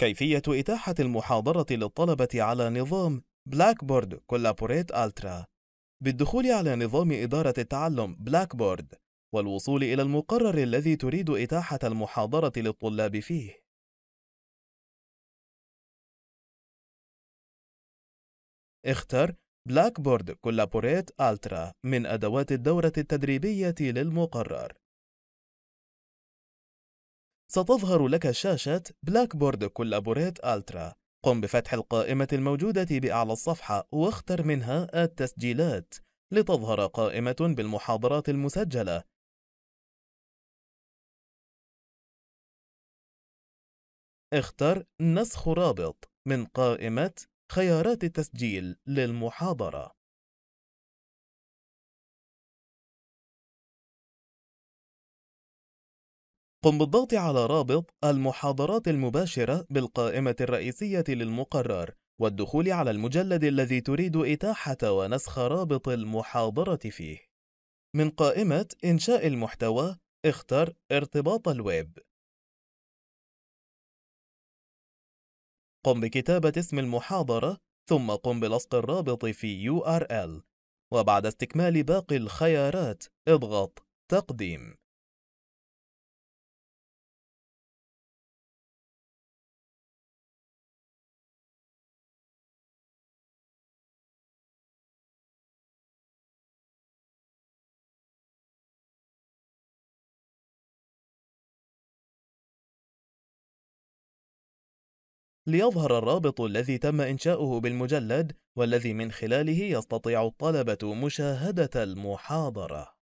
كيفية إتاحة المحاضرة للطلبة على نظام بلاكبورد Collaborate ألترا بالدخول على نظام إدارة التعلم بلاكبورد والوصول إلى المقرر الذي تريد إتاحة المحاضرة للطلاب فيه اختر بلاكبورد Collaborate ألترا من أدوات الدورة التدريبية للمقرر ستظهر لك شاشة بلاك بورد كولابوريت ألترا قم بفتح القائمة الموجودة بأعلى الصفحة واختر منها التسجيلات لتظهر قائمة بالمحاضرات المسجلة اختر نسخ رابط من قائمة خيارات التسجيل للمحاضرة قم بالضغط على رابط المحاضرات المباشرة بالقائمة الرئيسية للمقرر والدخول على المجلد الذي تريد إتاحة ونسخ رابط المحاضرة فيه. من قائمة إنشاء المحتوى اختر ارتباط الويب. قم بكتابة اسم المحاضرة ثم قم بلصق الرابط في URL وبعد استكمال باقي الخيارات اضغط تقديم ليظهر الرابط الذي تم إنشاؤه بالمجلد والذي من خلاله يستطيع الطلبة مشاهدة المحاضرة